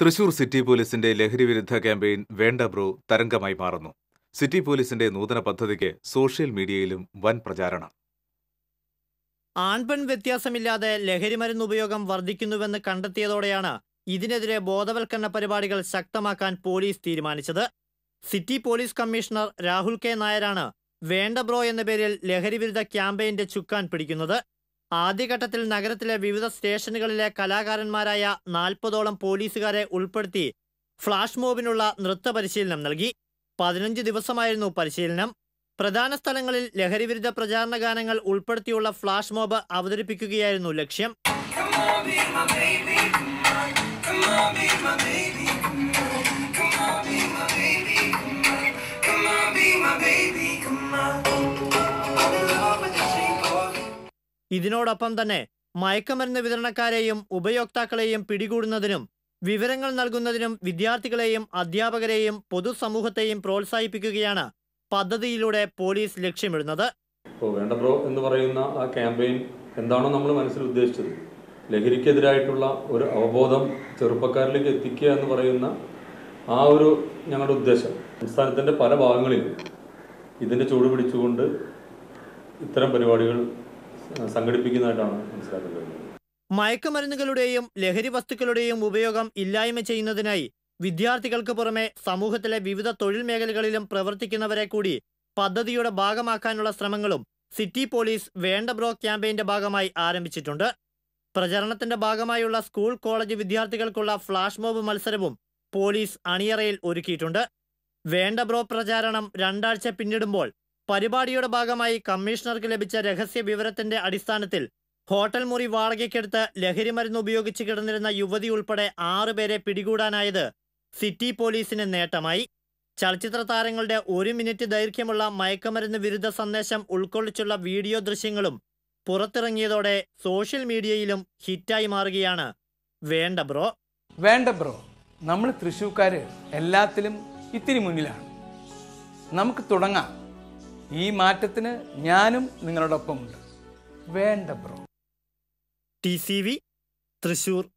Thrissur city പോലീസിന്റെ ലഹരിവിരുദ്ധ campaign വേണ്ട ബ്രോ തരംഗമായി മാറുന്നു സിറ്റി പോലീസിന്റെ നൂതന പദ്ധതിക്ക് സോഷ്യൽ മീഡിയയിലും വൻ പ്രചാരണം ആൺപെൺ വ്യത്യാസമില്ലാതെ മരുന്ന് ഉപയോഗം വർദ്ധിക്കുന്നുവെന്ന് കണ്ടെത്തിയതോടെയാണ് ഇതിനെതിരെ ബോധവൽക്കരണ പരിപാടികൾ ശക്തമാക്കാൻ പോലീസ് തീരുമാനിച്ചത് city police commissioner Rahul K നായരാണ് വേണ്ട ബ്രോ എന്ന പേരിൽ ലഹരിവിരുദ്ധ ക്യാമ്പയിന്റെ ചുക്കാൻ പിടിക്കുന്നത് ആദ്യഘട്ടത്തിൽ നഗരത്തിലെ വിവിധ സ്റ്റേഷനുകളിലെ കലാകാരന്മാരായ നാൽപ്പതോളം പോലീസുകാരെ ഉൾപ്പെടുത്തി ഫ്ലാഷ് മോബിനുള്ള നൃത്ത പരിശീലനം നൽകി പതിനഞ്ച് ദിവസമായിരുന്നു പരിശീലനം പ്രധാന സ്ഥലങ്ങളിൽ ലഹരിവിരുദ്ധ പ്രചാരണ ഗാനങ്ങൾ ഉൾപ്പെടുത്തിയുള്ള ഫ്ലാഷ് മോബ് അവതരിപ്പിക്കുകയായിരുന്നു ലക്ഷ്യം ഇതിനോടൊപ്പം തന്നെ മയക്കുമരുന്ന് വിതരണക്കാരെയും ഉപയോക്താക്കളെയും പിടികൂടുന്നതിനും വിവരങ്ങൾ നൽകുന്നതിനും വിദ്യാർത്ഥികളെയും അധ്യാപകരെയും പൊതുസമൂഹത്തെയും പ്രോത്സാഹിപ്പിക്കുകയാണ് പദ്ധതിയിലൂടെ പോലീസ് ലക്ഷ്യമിടുന്നത് വേണ്ട ബ്രോ എന്ന് പറയുന്ന ആ ക്യാമ്പയിൻ എന്താണോ നമ്മൾ മനസ്സിൽ ഉദ്ദേശിച്ചത് ലഹരിക്കെതിരായിട്ടുള്ള ഒരു അവബോധം ചെറുപ്പക്കാരിലേക്ക് എത്തിക്കുക എന്ന് പറയുന്ന ആ ഒരു ഞങ്ങളുടെ ഉദ്ദേശം സംസ്ഥാനത്തിൻ്റെ പല ഭാഗങ്ങളിലും ഇതിൻ്റെ ചൂട് പിടിച്ചുകൊണ്ട് ഇത്തരം പരിപാടികൾ സംഘടിപ്പിക്കുന്നതായിട്ടാണ് മനസ്സിലാക്കാൻ മയക്കുമരുന്നുകളുടെയും ലഹരി വസ്തുക്കളുടെയും ഉപയോഗം ഇല്ലായ്മ ചെയ്യുന്നതിനായി വിദ്യാർത്ഥികൾക്ക് പുറമെ സമൂഹത്തിലെ വിവിധ തൊഴിൽ മേഖലകളിലും പ്രവർത്തിക്കുന്നവരെ കൂടി പദ്ധതിയുടെ ഭാഗമാക്കാനുള്ള ശ്രമങ്ങളും സിറ്റി പോലീസ് വേണ്ട ബ്രോ ക്യാമ്പയിന്റെ ഭാഗമായി ആരംഭിച്ചിട്ടുണ്ട് പ്രചരണത്തിന്റെ ഭാഗമായുള്ള സ്കൂൾ കോളേജ് വിദ്യാർത്ഥികൾക്കുള്ള ഫ്ലാഷ് മോബ് മത്സരവും പോലീസ് അണിയറയിൽ ഒരുക്കിയിട്ടുണ്ട് വേണ്ട ബ്രോ പ്രചാരണം രണ്ടാഴ്ച പിന്നിടുമ്പോൾ പരിപാടിയുടെ ഭാഗമായി കമ്മീഷണർക്ക് ലഭിച്ച രഹസ്യ വിവരത്തിന്റെ അടിസ്ഥാനത്തിൽ ഹോട്ടൽ മുറി വാടകയ്ക്കെടുത്ത് ലഹരിമരുന്ന് ഉപയോഗിച്ച് കിടന്നിരുന്ന യുവതി ഉൾപ്പെടെ ആറുപേരെ പിടികൂടാനായത് സിറ്റി പോലീസിന് നേട്ടമായി ചലച്ചിത്ര താരങ്ങളുടെ ഒരു മിനിറ്റ് ദൈർഘ്യമുള്ള മയക്കുമരുന്ന് വിരുദ്ധ സന്ദേശം ഉൾക്കൊള്ളിച്ചുള്ള വീഡിയോ ദൃശ്യങ്ങളും പുറത്തിറങ്ങിയതോടെ സോഷ്യൽ മീഡിയയിലും ഹിറ്റായി മാറുകയാണ് വേണ്ട ബ്രോ വേണ്ട ബ്രോ നമ്മൾ തൃശ്ശൂക്കാർ എല്ലാത്തിലും ഇത്തിരി മുന്നിലാണ് നമുക്ക് തുടങ്ങാം ഈ മാറ്റത്തിന് ഞാനും നിങ്ങളോടൊപ്പമുണ്ട് വേണ്ട bro T C V Thrissur